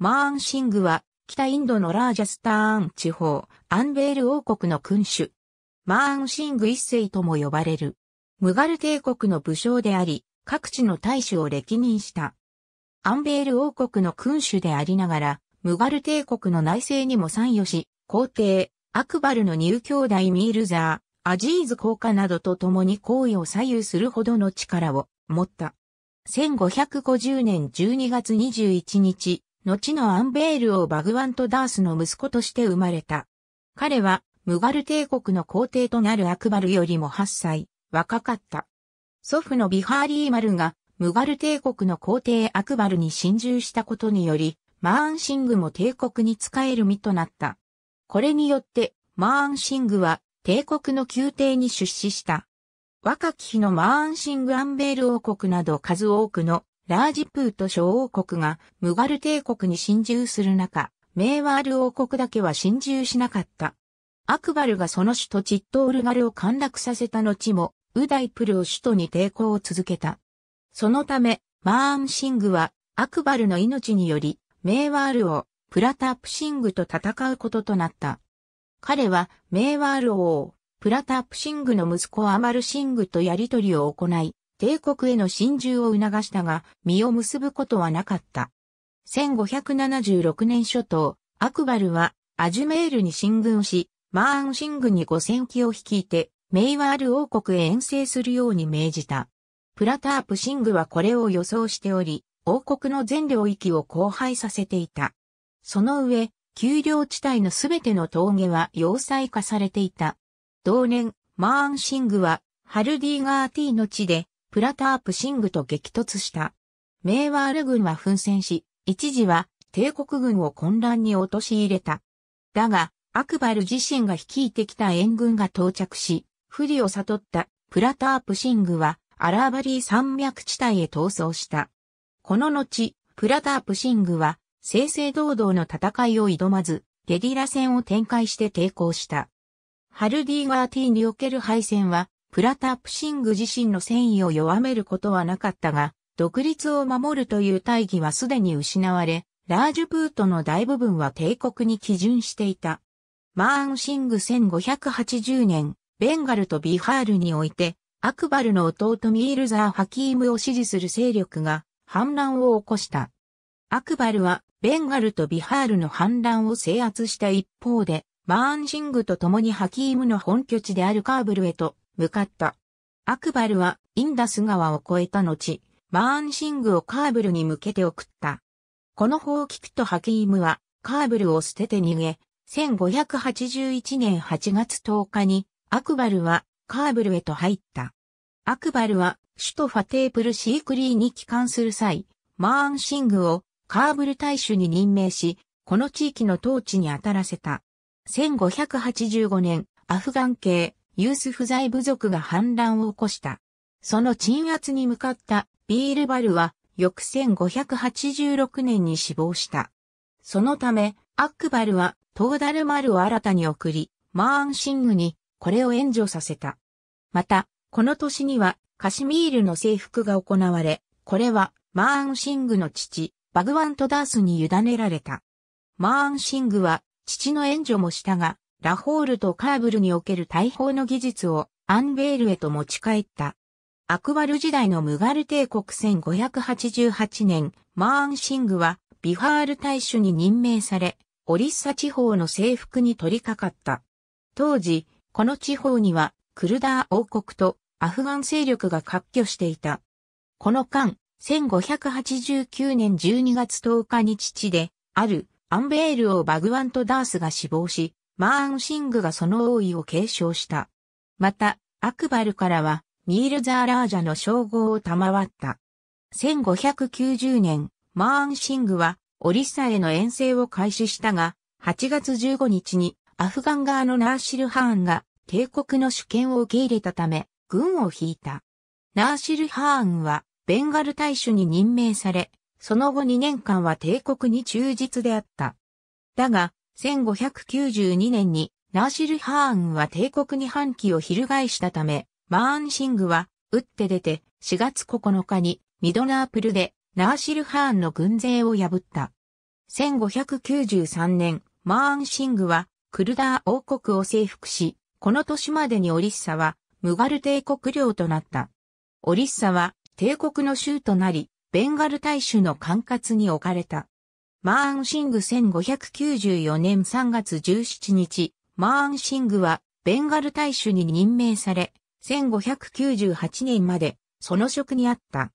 マーンシングは、北インドのラージャスターン地方、アンベール王国の君主。マーンシング一世とも呼ばれる。ムガル帝国の武将であり、各地の大使を歴任した。アンベール王国の君主でありながら、ムガル帝国の内政にも参与し、皇帝、アクバルの入兄弟ミールザー、アジーズ効果などと共に行為を左右するほどの力を持った。1550年12月21日、後のアンベール王バグワント・ダースの息子として生まれた。彼は、ムガル帝国の皇帝となるアクバルよりも8歳、若かった。祖父のビハーリーマルが、ムガル帝国の皇帝アクバルに侵入したことにより、マーンシングも帝国に仕える身となった。これによって、マーンシングは帝国の宮廷に出資した。若き日のマーンシングアンベール王国など数多くのラージプート小王国がムガル帝国に侵入する中、メーワール王国だけは侵入しなかった。アクバルがその首都チットールガルを陥落させた後も、ウダイプルを首都に抵抗を続けた。そのため、マーンシングは、アクバルの命により、メーワール王、プラタープシングと戦うこととなった。彼は、メーワール王、プラタープシングの息子アマルシングとやりとりを行い、帝国への侵入を促したが、身を結ぶことはなかった。1576年初頭、アクバルはアジュメールに進軍し、マーンシングに5000機を率いて、メイワール王国へ遠征するように命じた。プラタープシングはこれを予想しており、王国の全領域を荒廃させていた。その上、丘陵地帯のすべての峠は要塞化されていた。同年、マーンシングは、ハルディガーティーの地で、プラタープ・シングと激突した。メーワール軍は奮戦し、一時は帝国軍を混乱に陥れた。だが、アクバル自身が率いてきた援軍が到着し、不利を悟ったプラタープ・シングはアラーバリー山脈地帯へ逃走した。この後、プラタープ・シングは正々堂々の戦いを挑まず、ゲリラ戦を展開して抵抗した。ハルディーガーティーにおける敗戦はプラタップシング自身の戦意を弱めることはなかったが、独立を守るという大義はすでに失われ、ラージュプートの大部分は帝国に基準していた。マーンシング1580年、ベンガルとビハールにおいて、アクバルの弟ミールザー・ハキームを支持する勢力が反乱を起こした。アクバルはベンガルとビハールの反乱を制圧した一方で、マーンシングと共にハキームの本拠地であるカーブルへと向かった。アクバルはインダス川を越えた後、マーンシングをカーブルに向けて送った。この法を聞くとハキームはカーブルを捨てて逃げ、1581年8月10日にアクバルはカーブルへと入った。アクバルは首都ファテープルシークリーに帰還する際、マーンシングをカーブル大使に任命し、この地域の統治に当たらせた。1585年、アフガン系ユース不在部族が反乱を起こした。その鎮圧に向かったビールバルは翌1586年に死亡した。そのため、アックバルはトーダルマルを新たに送り、マーンシングにこれを援助させた。また、この年にはカシミールの征服が行われ、これはマーンシングの父、バグワントダースに委ねられた。マーンシングは父の援助もしたが、ラホールとカーブルにおける大砲の技術をアンベールへと持ち帰った。アクバル時代のムガル帝国1588年、マーンシングはビハール大主に任命され、オリッサ地方の征服に取り掛かった。当時、この地方にはクルダー王国とアフガン勢力が割拠していた。この間、1589年12月10日に父で、あるアンベールをバグワンとダースが死亡し、マーン・シングがその王位を継承した。また、アクバルからは、ミール・ザラージャの称号を賜った。1590年、マーン・シングは、オリッサへの遠征を開始したが、8月15日に、アフガン側のナーシル・ハーンが、帝国の主権を受け入れたため、軍を引いた。ナーシル・ハーンは、ベンガル大使に任命され、その後2年間は帝国に忠実であった。だが、1592年にナーシル・ハーンは帝国に反旗を翻したため、マーン・シングは打って出て4月9日にミドナープルでナーシル・ハーンの軍勢を破った。1593年、マーン・シングはクルダー王国を征服し、この年までにオリッサはムガル帝国領となった。オリッサは帝国の州となり、ベンガル大衆の管轄に置かれた。マーンシング1594年3月17日、マーンシングはベンガル大使に任命され、1598年までその職にあった。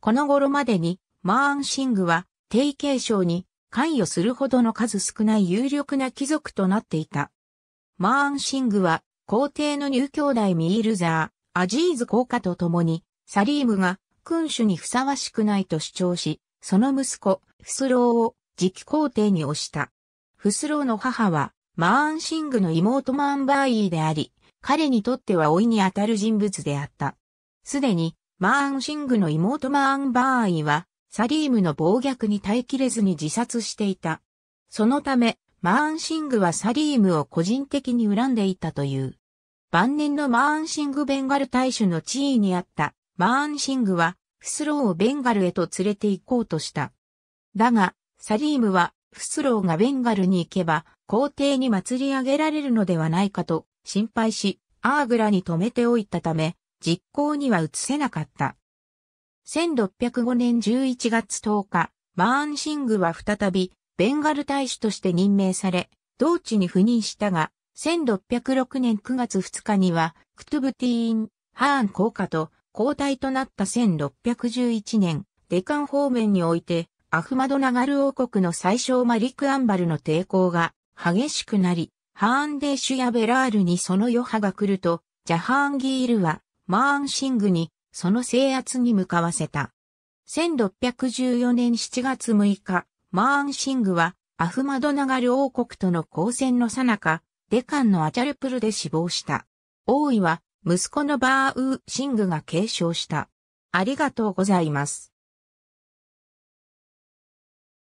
この頃までにマーンシングは定携賞に関与するほどの数少ない有力な貴族となっていた。マーンシングは皇帝の入兄弟ミールザー、アジーズ皇家と共にサリームが君主にふさわしくないと主張し、その息子、フスローを次期皇帝に推した。フスローの母は、マーンシングの妹マーンバーイーであり、彼にとっては老いにあたる人物であった。すでに、マーンシングの妹マーンバーイは、サリームの暴虐に耐えきれずに自殺していた。そのため、マーンシングはサリームを個人的に恨んでいたという。晩年のマーンシングベンガル大使の地位にあったマーンシングは、フスローをベンガルへと連れて行こうとした。だが、サリームは、フスローがベンガルに行けば、皇帝に祭り上げられるのではないかと心配し、アーグラに止めておいたため、実行には移せなかった。1605年11月10日、マーンシングは再び、ベンガル大使として任命され、同地に赴任したが、1606年9月2日には、クトゥブティーン、ハーン効果と交代となった1611年、デカン方面において、アフマドナガル王国の最小マリク・アンバルの抵抗が激しくなり、ハーンデーシュやベラールにその余波が来ると、ジャハーンギールはマーンシングにその制圧に向かわせた。1614年7月6日、マーンシングはアフマドナガル王国との交戦の最中、デカンのアチャルプルで死亡した。王位は息子のバーウーシングが継承した。ありがとうございます。